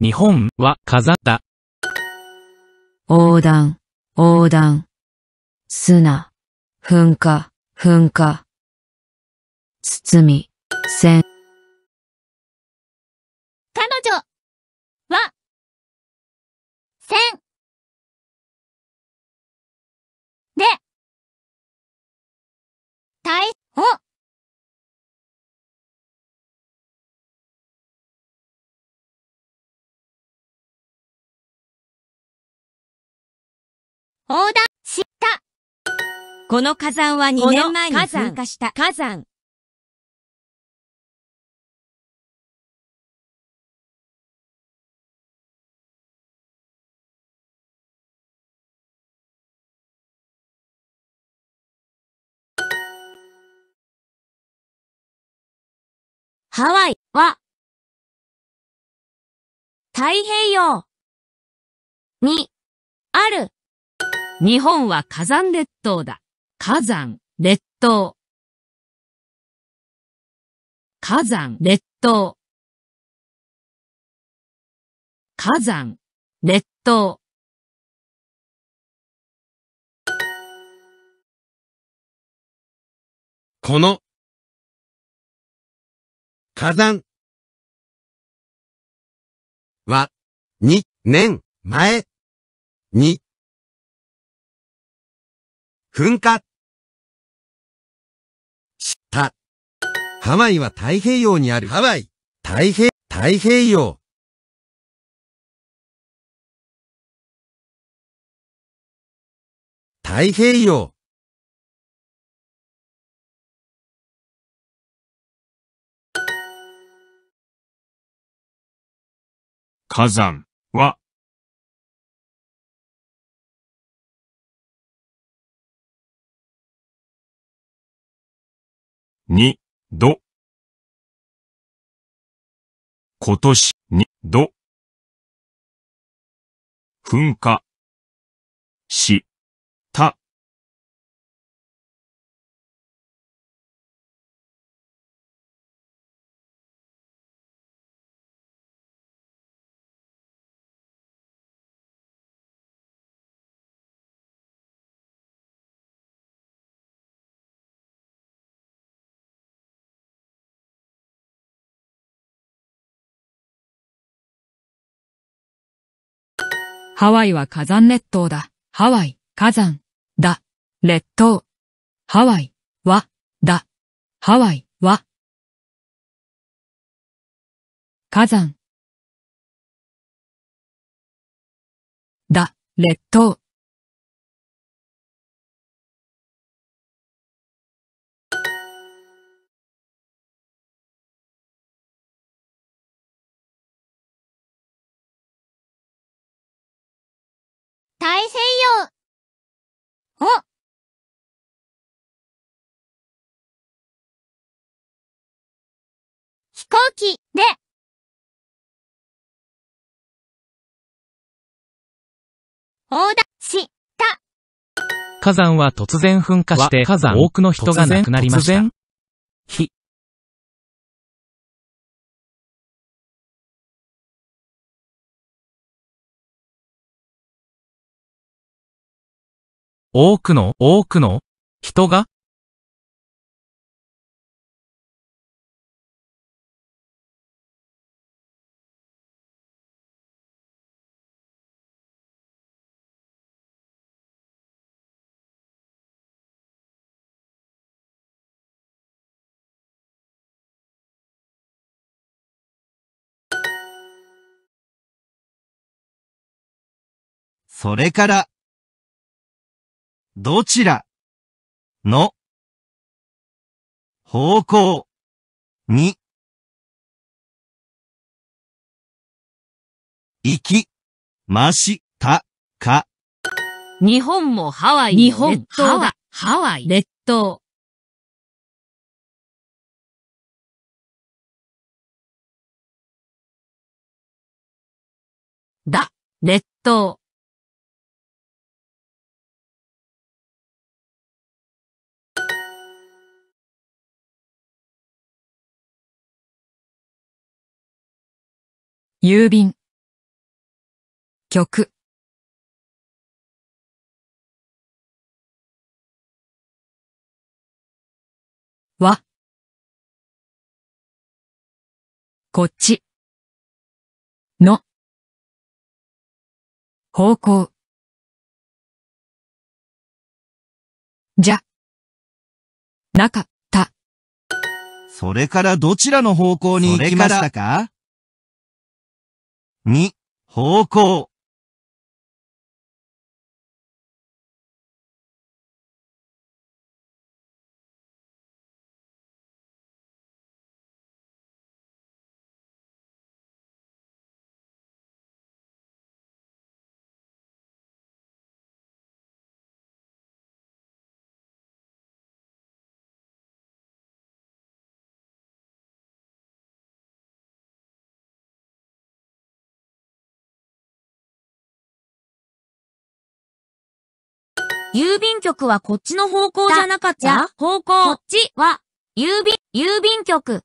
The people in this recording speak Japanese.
日本は風だ。横断、横断。砂、噴火、噴火。包み、線。彼女は、線。で、対応。横断した。この火山は2年前に噴火した火山。ハワイは、太平洋に、ある日本は火山列島だ。火山、列島。火山、列島。火山、列島。この、火山、は、に、年、前、に、噴火したハワイは太平洋にあるハワイ太平太平洋太平洋火山はに、ど。今年に、ど。噴火。し。ハワイは火山列島だ。ハワイ、火山、だ、列島。ハワイ、は、だ。ハワイ、は。火山。だ、列島。飛行機で横断した。火山は突然噴火して、火山多くの人が亡くなりました。多くの、多くの、人がそれから、どちらの方向に行きましたか日本もハワイ日本ハワイ列島だ列島郵便曲こっちの方向じゃなかった。それからどちらの方向に行きましたか2、方向。郵便局はこっちの方向じゃなかった方向。こっちは、郵便、郵便局。